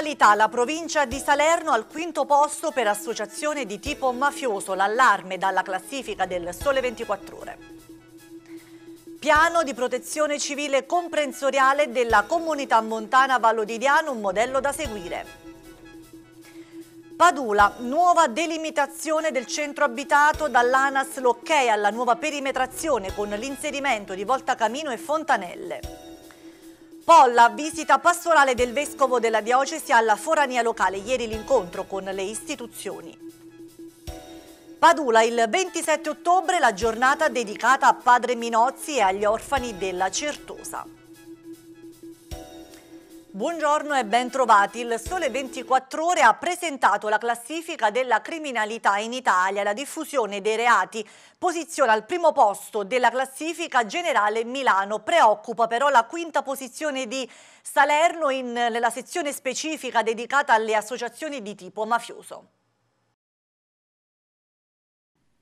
Criminalità, la provincia di Salerno al quinto posto per associazione di tipo mafioso, l'allarme dalla classifica del Sole 24 Ore. Piano di protezione civile comprensoriale della comunità montana Vallo di Diano, un modello da seguire. Padula, nuova delimitazione del centro abitato dall'ANAS Locchè alla nuova perimetrazione con l'inserimento di volta camino e Fontanelle la visita pastorale del Vescovo della Diocesi alla Forania Locale, ieri l'incontro con le istituzioni. Padula, il 27 ottobre la giornata dedicata a Padre Minozzi e agli orfani della Certosa. Buongiorno e ben trovati. Il Sole 24 Ore ha presentato la classifica della criminalità in Italia. La diffusione dei reati posiziona al primo posto della classifica generale Milano. Preoccupa però la quinta posizione di Salerno in, nella sezione specifica dedicata alle associazioni di tipo mafioso.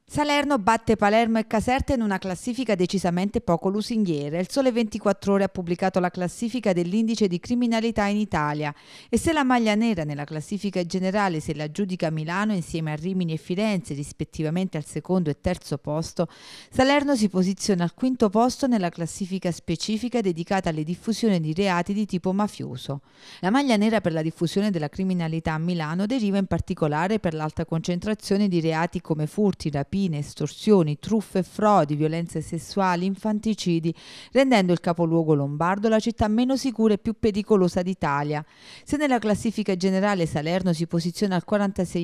Salerno batte Palermo e Caserta in una classifica decisamente poco lusinghiera. Il Sole 24 Ore ha pubblicato la classifica dell'indice di criminalità in Italia e se la maglia nera nella classifica generale se la giudica Milano insieme a Rimini e Firenze, rispettivamente al secondo e terzo posto, Salerno si posiziona al quinto posto nella classifica specifica dedicata alle diffusioni di reati di tipo mafioso. La maglia nera per la diffusione della criminalità a Milano deriva in particolare per l'alta concentrazione di reati come furti, rapine, rapine, estorsioni, truffe, frodi, violenze sessuali, infanticidi, rendendo il capoluogo lombardo la città meno sicura e più pericolosa d'Italia. Se nella classifica generale Salerno si posiziona al 46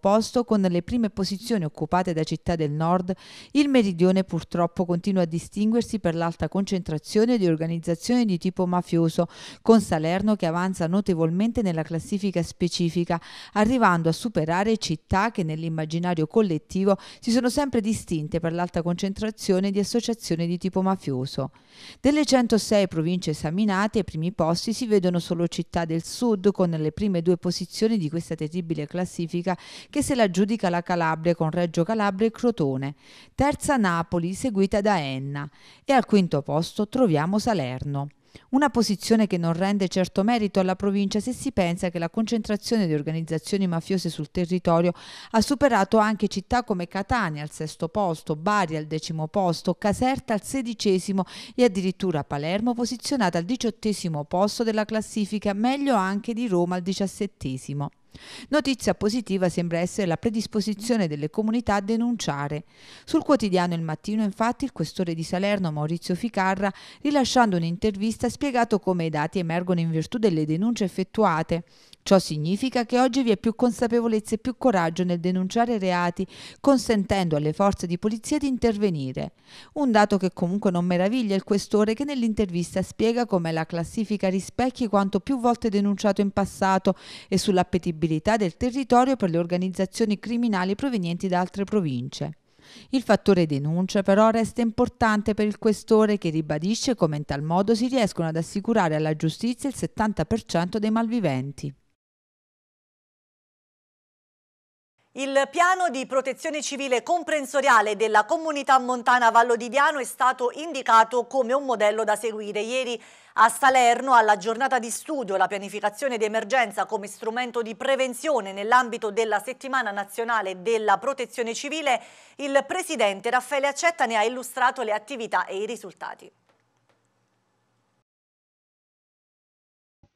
posto con le prime posizioni occupate da città del nord, il meridione purtroppo continua a distinguersi per l'alta concentrazione di organizzazioni di tipo mafioso, con Salerno che avanza notevolmente nella classifica specifica, arrivando a superare città che nell'immaginario collettivo si sono sono sempre distinte per l'alta concentrazione di associazioni di tipo mafioso. Delle 106 province esaminate, ai primi posti si vedono solo città del sud con le prime due posizioni di questa terribile classifica che se la giudica la Calabria con Reggio Calabria e Crotone, terza Napoli seguita da Enna e al quinto posto troviamo Salerno. Una posizione che non rende certo merito alla provincia se si pensa che la concentrazione di organizzazioni mafiose sul territorio ha superato anche città come Catania al sesto posto, Bari al decimo posto, Caserta al sedicesimo e addirittura Palermo posizionata al diciottesimo posto della classifica, meglio anche di Roma al diciassettesimo. Notizia positiva sembra essere la predisposizione delle comunità a denunciare. Sul quotidiano Il Mattino, infatti, il questore di Salerno Maurizio Ficarra, rilasciando un'intervista, ha spiegato come i dati emergono in virtù delle denunce effettuate. Ciò significa che oggi vi è più consapevolezza e più coraggio nel denunciare reati, consentendo alle forze di polizia di intervenire. Un dato che comunque non meraviglia il questore che nell'intervista spiega come la classifica rispecchi quanto più volte denunciato in passato e sull'appetibilità del territorio per le organizzazioni criminali provenienti da altre province. Il fattore denuncia però resta importante per il questore che ribadisce come in tal modo si riescono ad assicurare alla giustizia il 70% dei malviventi. Il piano di protezione civile comprensoriale della comunità montana Vallo di Diano è stato indicato come un modello da seguire. Ieri a Salerno, alla giornata di studio, la pianificazione d'emergenza come strumento di prevenzione nell'ambito della settimana nazionale della protezione civile, il presidente Raffaele Accetta ne ha illustrato le attività e i risultati.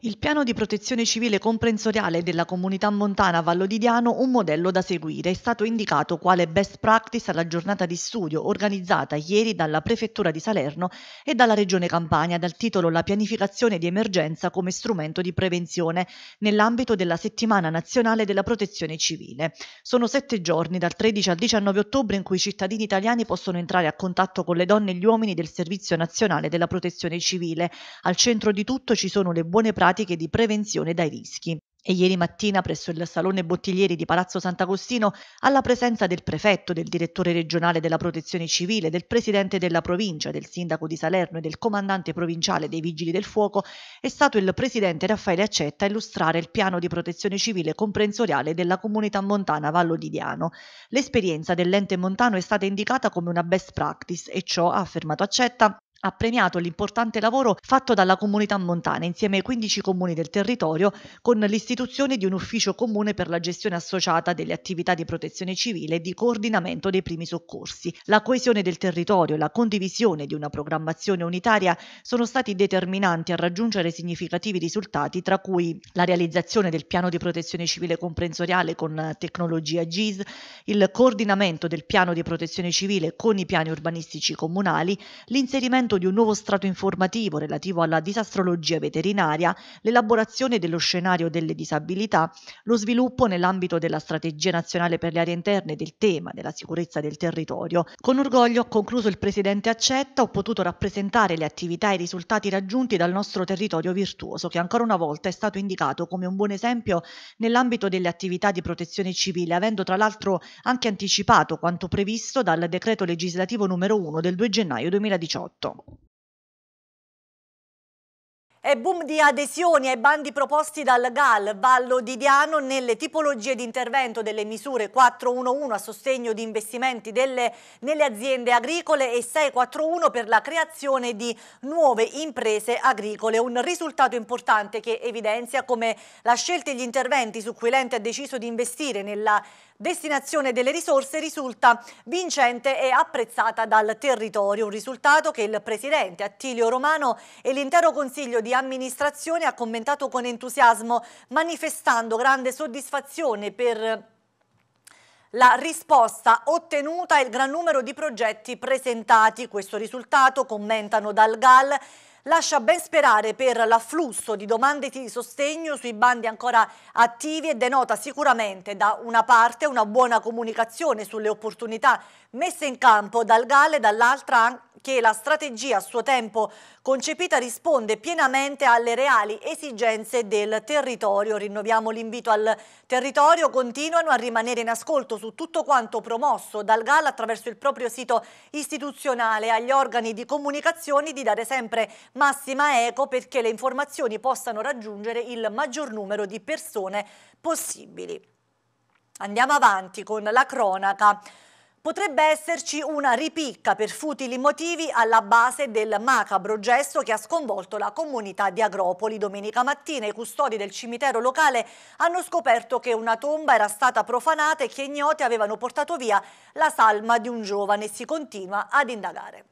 Il piano di protezione civile comprensoriale della comunità montana Vallo di Diano, un modello da seguire, è stato indicato quale best practice alla giornata di studio organizzata ieri dalla Prefettura di Salerno e dalla Regione Campania dal titolo La pianificazione di emergenza come strumento di prevenzione nell'ambito della settimana nazionale della protezione civile. Sono sette giorni dal 13 al 19 ottobre in cui i cittadini italiani possono entrare a contatto con le donne e gli uomini del Servizio Nazionale della Protezione Civile. Al centro di tutto ci sono le buone pratiche pratiche di prevenzione dai rischi. E ieri mattina presso il Salone Bottiglieri di Palazzo Sant'Agostino, alla presenza del prefetto, del direttore regionale della protezione civile, del presidente della provincia, del sindaco di Salerno e del comandante provinciale dei Vigili del Fuoco, è stato il presidente Raffaele Accetta a illustrare il piano di protezione civile comprensoriale della comunità montana Vallo di Diano. L'esperienza dell'ente montano è stata indicata come una best practice e ciò, ha affermato Accetta, ha premiato l'importante lavoro fatto dalla comunità montana insieme ai 15 comuni del territorio con l'istituzione di un ufficio comune per la gestione associata delle attività di protezione civile e di coordinamento dei primi soccorsi. La coesione del territorio e la condivisione di una programmazione unitaria sono stati determinanti a raggiungere significativi risultati tra cui la realizzazione del piano di protezione civile comprensoriale con tecnologia GIS, il coordinamento del piano di protezione civile con i piani urbanistici comunali, l'inserimento l'avvento di un nuovo strato informativo relativo alla disastrologia veterinaria, l'elaborazione dello scenario delle disabilità, lo sviluppo nell'ambito della strategia nazionale per le aree interne del tema della sicurezza del territorio. Con orgoglio, ha concluso il Presidente Accetta, ho potuto rappresentare le attività e i risultati raggiunti dal nostro territorio virtuoso, che ancora una volta è stato indicato come un buon esempio nell'ambito delle attività di protezione civile, avendo tra l'altro anche anticipato quanto previsto dal decreto legislativo numero 1 del 2 gennaio 2018. E boom di adesioni ai bandi proposti dal GAL, Vallo di Diano, nelle tipologie di intervento delle misure 411 a sostegno di investimenti delle, nelle aziende agricole e 641 per la creazione di nuove imprese agricole. Un risultato importante che evidenzia come la scelta e gli interventi su cui l'ente ha deciso di investire nella destinazione delle risorse risulta vincente e apprezzata dal territorio, un risultato che il Presidente Attilio Romano e l'intero Consiglio di amministrazione ha commentato con entusiasmo, manifestando grande soddisfazione per la risposta ottenuta e il gran numero di progetti presentati. Questo risultato, commentano dal GAL, lascia ben sperare per l'afflusso di domande di sostegno sui bandi ancora attivi e denota sicuramente da una parte una buona comunicazione sulle opportunità messe in campo dal GAL e dall'altra anche che la strategia a suo tempo concepita risponde pienamente alle reali esigenze del territorio. Rinnoviamo l'invito al territorio, continuano a rimanere in ascolto su tutto quanto promosso dal GAL attraverso il proprio sito istituzionale agli organi di comunicazione di dare sempre massima eco perché le informazioni possano raggiungere il maggior numero di persone possibili. Andiamo avanti con la cronaca. Potrebbe esserci una ripicca per futili motivi alla base del macabro gesto che ha sconvolto la comunità di Agropoli. Domenica mattina i custodi del cimitero locale hanno scoperto che una tomba era stata profanata e che ignoti avevano portato via la salma di un giovane. Si continua ad indagare.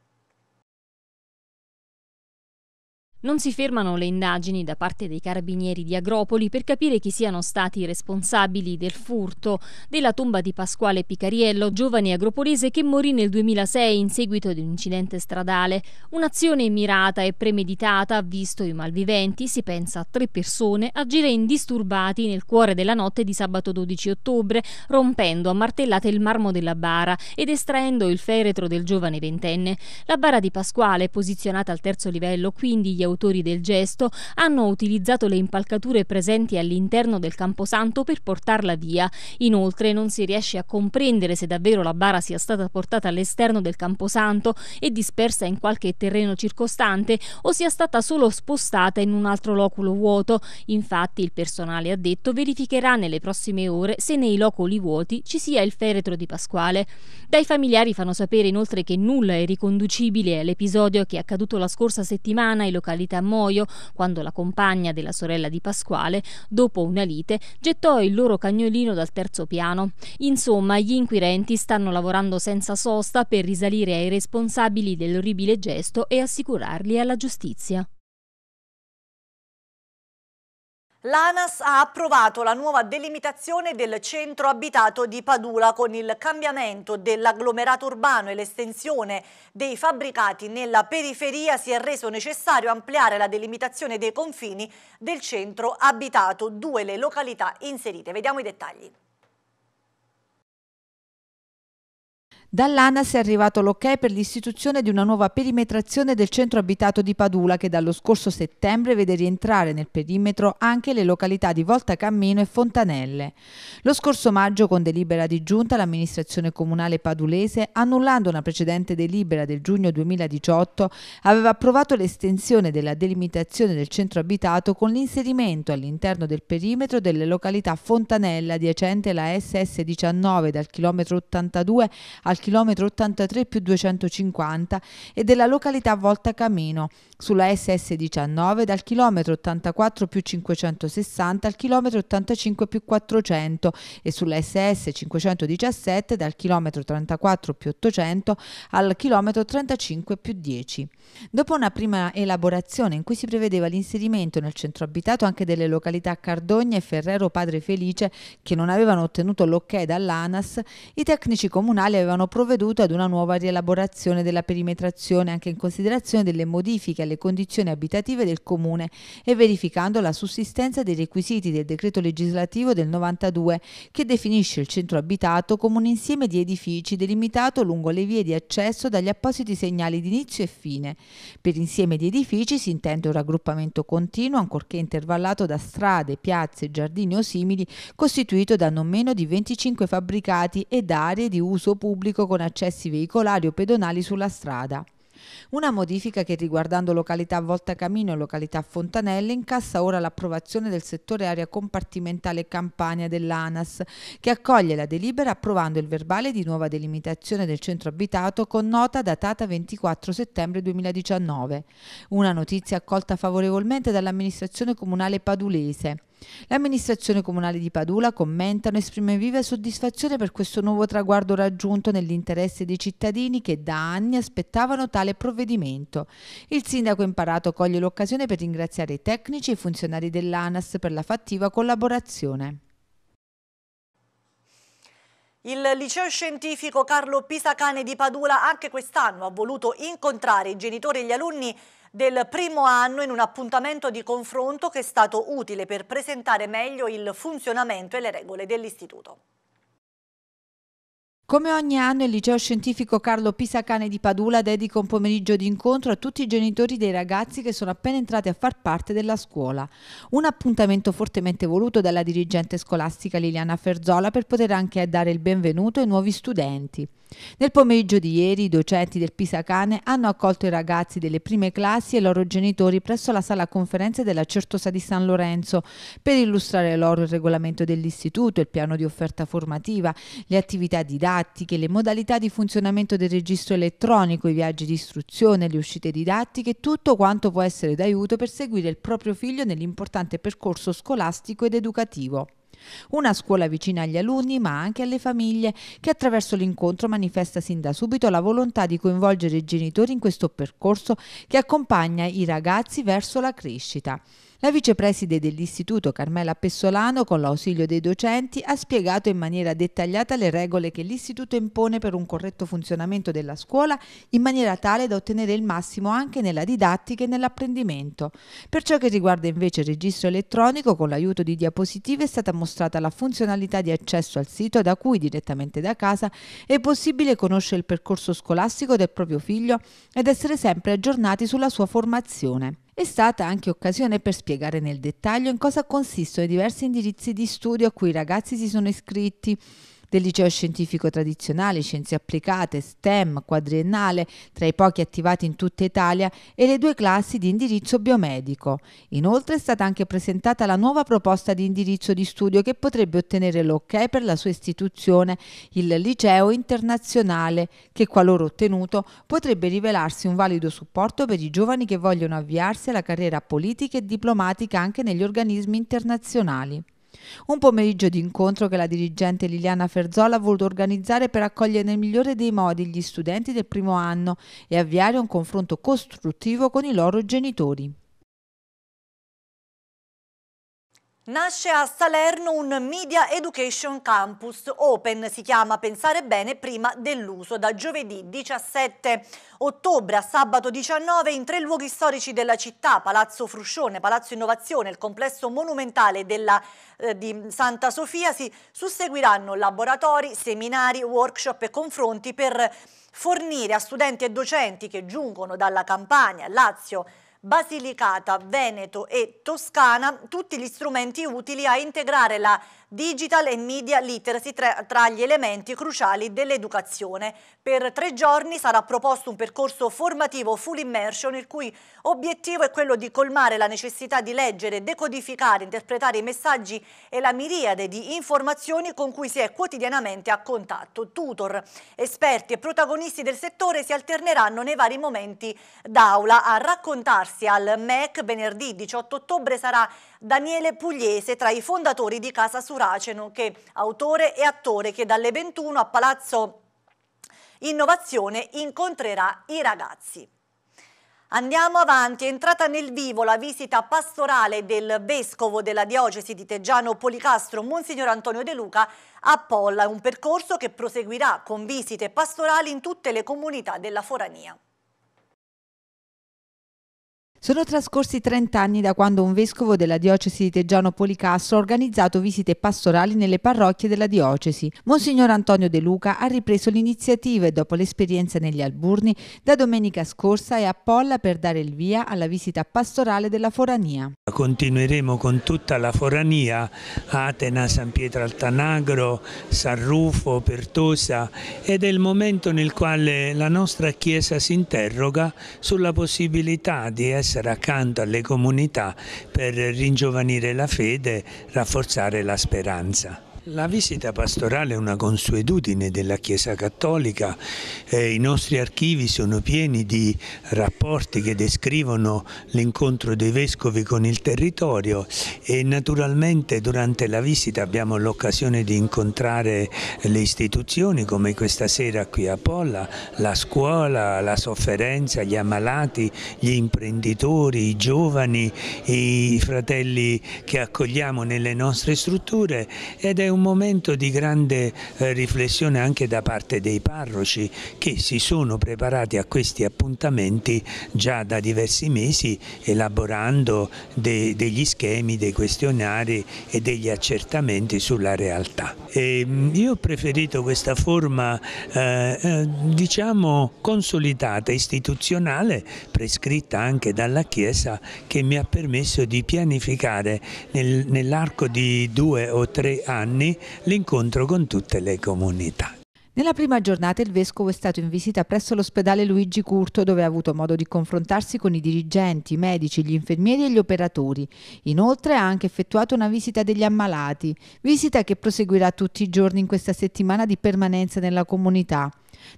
Non si fermano le indagini da parte dei carabinieri di Agropoli per capire chi siano stati i responsabili del furto della tomba di Pasquale Picariello, giovane agropolese che morì nel 2006 in seguito ad un incidente stradale. Un'azione mirata e premeditata, visto i malviventi, si pensa a tre persone, agire indisturbati nel cuore della notte di sabato 12 ottobre, rompendo a martellate il marmo della bara ed estraendo il feretro del giovane ventenne. La bara di Pasquale, posizionata al terzo livello, quindi gli autori del gesto hanno utilizzato le impalcature presenti all'interno del camposanto per portarla via. Inoltre non si riesce a comprendere se davvero la bara sia stata portata all'esterno del camposanto e dispersa in qualche terreno circostante o sia stata solo spostata in un altro loculo vuoto. Infatti il personale ha detto verificherà nelle prossime ore se nei loculi vuoti ci sia il feretro di Pasquale. Dai familiari fanno sapere inoltre che nulla è riconducibile all'episodio che è accaduto la scorsa settimana ai locali località Moio, quando la compagna della sorella di Pasquale, dopo una lite, gettò il loro cagnolino dal terzo piano. Insomma, gli inquirenti stanno lavorando senza sosta per risalire ai responsabili dell'orribile gesto e assicurarli alla giustizia. L'ANAS ha approvato la nuova delimitazione del centro abitato di Padula con il cambiamento dell'agglomerato urbano e l'estensione dei fabbricati nella periferia si è reso necessario ampliare la delimitazione dei confini del centro abitato, due le località inserite. Vediamo i dettagli. Dall'ANAS è arrivato l'ok per l'istituzione di una nuova perimetrazione del centro abitato di Padula che dallo scorso settembre vede rientrare nel perimetro anche le località di Volta Cammino e Fontanelle. Lo scorso maggio con delibera di giunta l'amministrazione comunale padulese, annullando una precedente delibera del giugno 2018, aveva approvato l'estensione della delimitazione del centro abitato con l'inserimento all'interno del perimetro delle località Fontanella adiacente la SS19 dal chilometro 82 al al chilometro 83 più 250 e della località Volta Camino, sulla SS19 dal chilometro 84 più 560 al chilometro 85 più 400 e sulla SS 517 dal chilometro 34 più 800 al chilometro 35 più 10. Dopo una prima elaborazione in cui si prevedeva l'inserimento nel centro abitato anche delle località Cardogna e Ferrero Padre Felice che non avevano ottenuto l'ok dall'ANAS, i tecnici comunali avevano provveduto ad una nuova rielaborazione della perimetrazione anche in considerazione delle modifiche le condizioni abitative del comune e verificando la sussistenza dei requisiti del decreto legislativo del 92 che definisce il centro abitato come un insieme di edifici delimitato lungo le vie di accesso dagli appositi segnali di inizio e fine. Per insieme di edifici si intende un raggruppamento continuo ancorché intervallato da strade, piazze, giardini o simili costituito da non meno di 25 fabbricati ed aree di uso pubblico con accessi veicolari o pedonali sulla strada. Una modifica che riguardando località Volta Camino e località Fontanelle incassa ora l'approvazione del settore area compartimentale Campania dell'ANAS che accoglie la delibera approvando il verbale di nuova delimitazione del centro abitato con nota datata 24 settembre 2019. Una notizia accolta favorevolmente dall'amministrazione comunale padulese L'amministrazione comunale di Padula commenta e esprime viva soddisfazione per questo nuovo traguardo raggiunto nell'interesse dei cittadini che da anni aspettavano tale provvedimento. Il sindaco imparato coglie l'occasione per ringraziare i tecnici e i funzionari dell'ANAS per la fattiva collaborazione. Il liceo scientifico Carlo Pisacane di Padula anche quest'anno ha voluto incontrare i genitori e gli alunni del primo anno in un appuntamento di confronto che è stato utile per presentare meglio il funzionamento e le regole dell'Istituto. Come ogni anno il liceo scientifico Carlo Pisacane di Padula dedica un pomeriggio di incontro a tutti i genitori dei ragazzi che sono appena entrati a far parte della scuola. Un appuntamento fortemente voluto dalla dirigente scolastica Liliana Ferzola per poter anche dare il benvenuto ai nuovi studenti. Nel pomeriggio di ieri i docenti del Pisacane hanno accolto i ragazzi delle prime classi e i loro genitori presso la sala conferenze della Certosa di San Lorenzo per illustrare loro il regolamento dell'istituto, il piano di offerta formativa, le attività didattiche didattiche, le modalità di funzionamento del registro elettronico, i viaggi di istruzione, le uscite didattiche, tutto quanto può essere d'aiuto per seguire il proprio figlio nell'importante percorso scolastico ed educativo. Una scuola vicina agli alunni ma anche alle famiglie che attraverso l'incontro manifesta sin da subito la volontà di coinvolgere i genitori in questo percorso che accompagna i ragazzi verso la crescita. La vicepreside dell'istituto Carmela Pessolano, con l'ausilio dei docenti, ha spiegato in maniera dettagliata le regole che l'istituto impone per un corretto funzionamento della scuola in maniera tale da ottenere il massimo anche nella didattica e nell'apprendimento. Per ciò che riguarda invece il registro elettronico, con l'aiuto di diapositive è stata mostrata la funzionalità di accesso al sito da cui direttamente da casa è possibile conoscere il percorso scolastico del proprio figlio ed essere sempre aggiornati sulla sua formazione. È stata anche occasione per spiegare nel dettaglio in cosa consistono i diversi indirizzi di studio a cui i ragazzi si sono iscritti del liceo scientifico tradizionale, scienze applicate, STEM, quadriennale, tra i pochi attivati in tutta Italia, e le due classi di indirizzo biomedico. Inoltre è stata anche presentata la nuova proposta di indirizzo di studio che potrebbe ottenere l'ok per la sua istituzione, il liceo internazionale, che qualora ottenuto potrebbe rivelarsi un valido supporto per i giovani che vogliono avviarsi alla carriera politica e diplomatica anche negli organismi internazionali. Un pomeriggio di incontro che la dirigente Liliana Ferzola ha voluto organizzare per accogliere nel migliore dei modi gli studenti del primo anno e avviare un confronto costruttivo con i loro genitori. Nasce a Salerno un Media Education Campus Open, si chiama Pensare bene prima dell'uso, da giovedì 17 ottobre a sabato 19 in tre luoghi storici della città, Palazzo Fruscione, Palazzo Innovazione, il complesso monumentale della, eh, di Santa Sofia, si susseguiranno laboratori, seminari, workshop e confronti per fornire a studenti e docenti che giungono dalla Campania, Lazio, Basilicata, Veneto e Toscana tutti gli strumenti utili a integrare la Digital e Media Literacy tra, gli elementi cruciali dell'educazione. Per tre giorni sarà proposto un percorso formativo full immersion il cui obiettivo è quello di colmare la necessità di leggere, decodificare, interpretare i messaggi e la miriade di informazioni con cui si è quotidianamente a contatto. Tutor, esperti e protagonisti del settore si alterneranno nei vari momenti d'aula a raccontarsi al MEC venerdì 18 ottobre sarà Daniele Pugliese tra i fondatori di Casa Suraceno, che autore e attore che dalle 21 a Palazzo Innovazione incontrerà i ragazzi. Andiamo avanti, è entrata nel vivo la visita pastorale del Vescovo della Diocesi di Teggiano Policastro, Monsignor Antonio De Luca, a Polla, un percorso che proseguirà con visite pastorali in tutte le comunità della Forania. Sono trascorsi 30 anni da quando un vescovo della diocesi di Teggiano Policastro ha organizzato visite pastorali nelle parrocchie della diocesi. Monsignor Antonio De Luca ha ripreso l'iniziativa e dopo l'esperienza negli Alburni, da domenica scorsa è a Polla per dare il via alla visita pastorale della Forania. Continueremo con tutta la Forania, Atena, San Pietro Altanagro, San Rufo, Pertosa ed è il momento nel quale la nostra Chiesa si interroga sulla possibilità di essere essere accanto alle comunità per ringiovanire la fede, rafforzare la speranza. La visita pastorale è una consuetudine della Chiesa Cattolica, eh, i nostri archivi sono pieni di rapporti che descrivono l'incontro dei Vescovi con il territorio e naturalmente durante la visita abbiamo l'occasione di incontrare le istituzioni come questa sera qui a Polla, la scuola, la sofferenza, gli ammalati, gli imprenditori, i giovani, i fratelli che accogliamo nelle nostre strutture ed è un un momento di grande eh, riflessione anche da parte dei parroci che si sono preparati a questi appuntamenti già da diversi mesi elaborando de degli schemi, dei questionari e degli accertamenti sulla realtà. E mm, io ho preferito questa forma eh, eh, diciamo consolidata, istituzionale, prescritta anche dalla Chiesa che mi ha permesso di pianificare nel, nell'arco di due o tre anni giorni l'incontro con tutte le comunità. Nella prima giornata il Vescovo è stato in visita presso l'ospedale Luigi Curto dove ha avuto modo di confrontarsi con i dirigenti, i medici, gli infermieri e gli operatori. Inoltre ha anche effettuato una visita degli ammalati, visita che proseguirà tutti i giorni in questa settimana di permanenza nella comunità.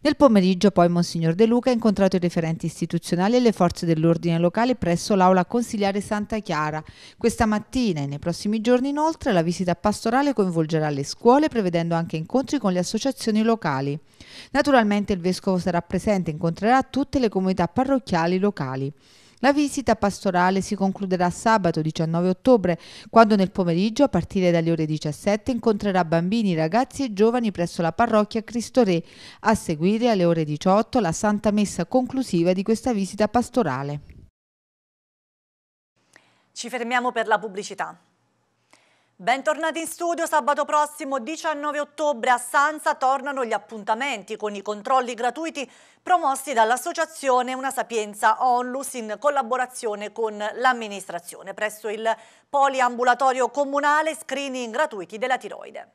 Nel pomeriggio poi Monsignor De Luca ha incontrato i referenti istituzionali e le forze dell'ordine locale presso l'aula consigliare Santa Chiara. Questa mattina e nei prossimi giorni inoltre la visita pastorale coinvolgerà le scuole prevedendo anche incontri con le associazioni locali. Naturalmente il vescovo sarà presente e incontrerà tutte le comunità parrocchiali locali. La visita pastorale si concluderà sabato 19 ottobre, quando nel pomeriggio, a partire dalle ore 17, incontrerà bambini, ragazzi e giovani presso la parrocchia Cristo Re. A seguire, alle ore 18, la santa messa conclusiva di questa visita pastorale. Ci fermiamo per la pubblicità. Bentornati in studio, sabato prossimo 19 ottobre a Sanza tornano gli appuntamenti con i controlli gratuiti promossi dall'associazione Una Sapienza Onlus in collaborazione con l'amministrazione presso il poliambulatorio comunale screening gratuiti della tiroide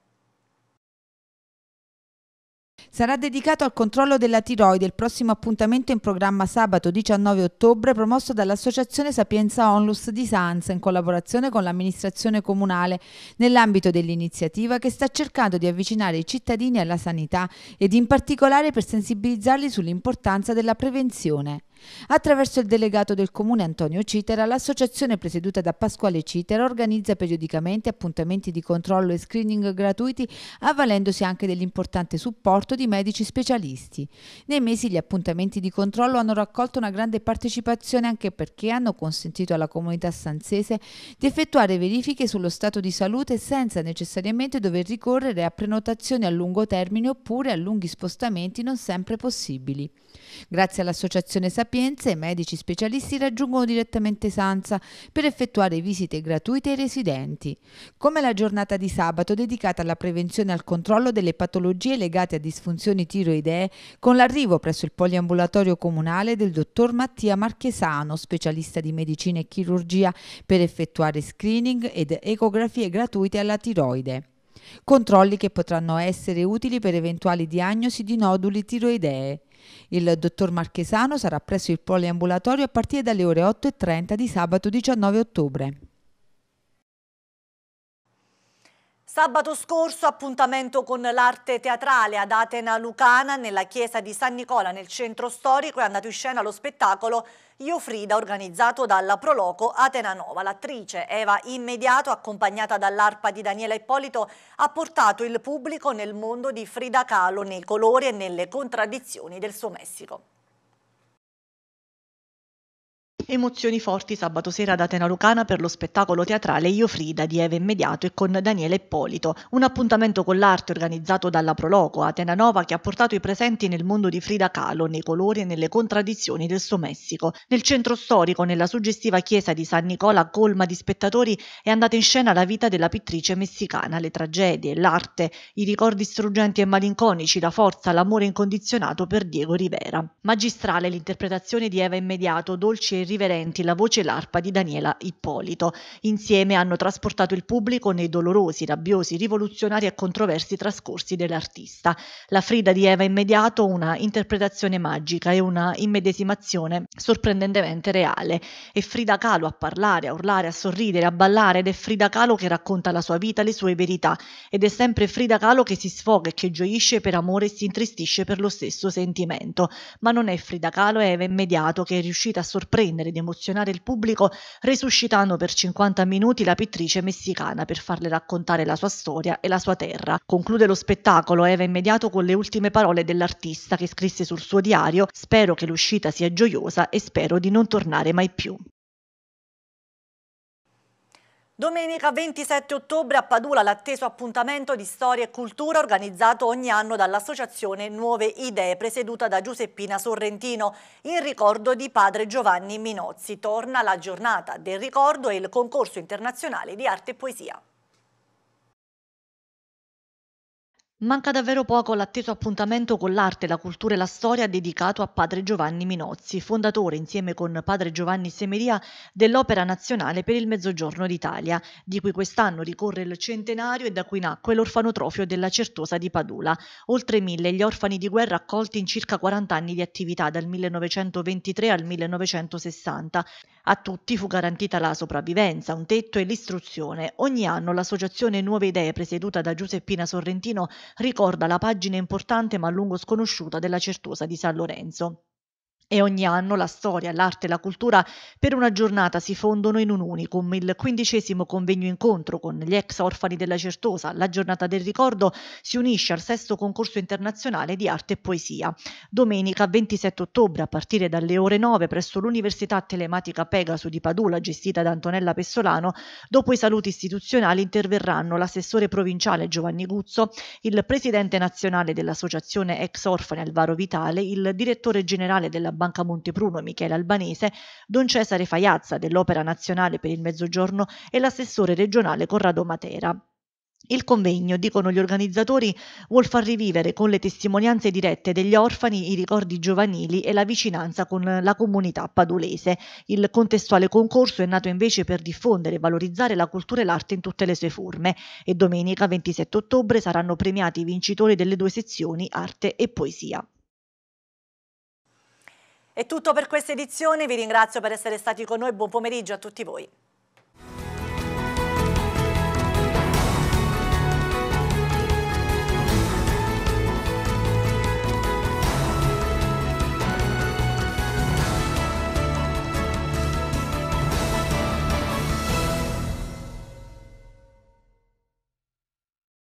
sarà dedicato al controllo della tiroide il prossimo appuntamento in programma sabato 19 ottobre promosso dall'Associazione Sapienza Onlus di Sanza in collaborazione con l'amministrazione comunale nell'ambito dell'iniziativa che sta cercando di avvicinare i cittadini alla sanità ed in particolare per sensibilizzarli sull'importanza della prevenzione. Attraverso il delegato del comune Antonio Citera, l'associazione presieduta da Pasquale Citera organizza periodicamente appuntamenti di controllo e screening gratuiti, avvalendosi anche dell'importante supporto di medici specialisti. Nei mesi gli appuntamenti di controllo hanno raccolto una grande partecipazione anche perché hanno consentito alla comunità sanzese di effettuare verifiche sullo stato di salute senza necessariamente dover ricorrere a prenotazioni a lungo termine oppure a lunghi spostamenti non sempre possibili. Grazie all'associazione Sapere Sapienza e medici specialisti raggiungono direttamente Sanza per effettuare visite gratuite ai residenti, come la giornata di sabato dedicata alla prevenzione e al controllo delle patologie legate a disfunzioni tiroidee con l'arrivo presso il poliambulatorio comunale del dottor Mattia Marchesano, specialista di medicina e chirurgia, per effettuare screening ed ecografie gratuite alla tiroide controlli che potranno essere utili per eventuali diagnosi di noduli tiroidee. Il dottor Marchesano sarà presso il poliambulatorio a partire dalle ore 8.30 di sabato 19 ottobre. Sabato scorso appuntamento con l'arte teatrale ad Atena Lucana nella chiesa di San Nicola nel centro storico è andato in scena lo spettacolo Io Frida organizzato dalla Proloco Atena Nova. L'attrice Eva Immediato accompagnata dall'arpa di Daniela Ippolito ha portato il pubblico nel mondo di Frida Kahlo nei colori e nelle contraddizioni del suo Messico. Emozioni forti sabato sera ad Atena Lucana per lo spettacolo teatrale Io Frida di Eva Immediato e con Daniele Ippolito, un appuntamento con l'arte organizzato dalla Proloco Atena Nova che ha portato i presenti nel mondo di Frida Kahlo, nei colori e nelle contraddizioni del suo Messico. Nel centro storico, nella suggestiva chiesa di San Nicola, colma di spettatori, è andata in scena la vita della pittrice messicana, le tragedie, l'arte, i ricordi struggenti e malinconici, la forza, l'amore incondizionato per Diego Rivera. Magistrale l'interpretazione di Eva Immediato, dolce e irriverenti la voce e l'arpa di Daniela Ippolito. Insieme hanno trasportato il pubblico nei dolorosi, rabbiosi, rivoluzionari e controversi trascorsi dell'artista. La Frida di Eva Immediato, una interpretazione magica e una immedesimazione sorprendentemente reale. È Frida Kahlo a parlare, a urlare, a sorridere, a ballare ed è Frida Kahlo che racconta la sua vita, le sue verità ed è sempre Frida Kahlo che si sfoga e che gioisce per amore e si intristisce per lo stesso sentimento. Ma non è Frida Kahlo e Eva Immediato che è riuscita a sorprendere pretendere di emozionare il pubblico, resuscitano per 50 minuti la pittrice messicana per farle raccontare la sua storia e la sua terra. Conclude lo spettacolo Eva Immediato con le ultime parole dell'artista che scrisse sul suo diario: Spero che l'uscita sia gioiosa e spero di non tornare mai più. Domenica 27 ottobre a Padula l'atteso appuntamento di storia e cultura organizzato ogni anno dall'associazione Nuove Idee presieduta da Giuseppina Sorrentino in ricordo di padre Giovanni Minozzi. Torna la giornata del ricordo e il concorso internazionale di arte e poesia. Manca davvero poco all'atteso appuntamento con l'arte, la cultura e la storia dedicato a padre Giovanni Minozzi, fondatore insieme con padre Giovanni Semeria dell'Opera Nazionale per il Mezzogiorno d'Italia, di cui quest'anno ricorre il centenario e da cui nacque l'orfanotrofio della Certosa di Padula. Oltre mille gli orfani di guerra accolti in circa 40 anni di attività dal 1923 al 1960. A tutti fu garantita la sopravvivenza, un tetto e l'istruzione. Ogni anno l'associazione Nuove Idee presieduta da Giuseppina Sorrentino ricorda la pagina importante ma a lungo sconosciuta della Certosa di San Lorenzo. E ogni anno la storia, l'arte e la cultura per una giornata si fondono in un unicum, il quindicesimo convegno incontro con gli ex orfani della Certosa, la giornata del ricordo, si unisce al sesto concorso internazionale di arte e poesia. Domenica 27 ottobre a partire dalle ore 9 presso l'Università Telematica Pegaso di Padula gestita da Antonella Pessolano, dopo i saluti istituzionali interverranno l'assessore provinciale Giovanni Guzzo, il presidente nazionale dell'associazione ex orfani Alvaro Vitale, il direttore generale della Banca Montepruno e Michele Albanese, Don Cesare Faiazza dell'Opera Nazionale per il Mezzogiorno e l'assessore regionale Corrado Matera. Il convegno, dicono gli organizzatori, vuol far rivivere con le testimonianze dirette degli orfani i ricordi giovanili e la vicinanza con la comunità padulese. Il contestuale concorso è nato invece per diffondere e valorizzare la cultura e l'arte in tutte le sue forme e domenica 27 ottobre saranno premiati i vincitori delle due sezioni arte e poesia. È tutto per questa edizione, vi ringrazio per essere stati con noi, buon pomeriggio a tutti voi.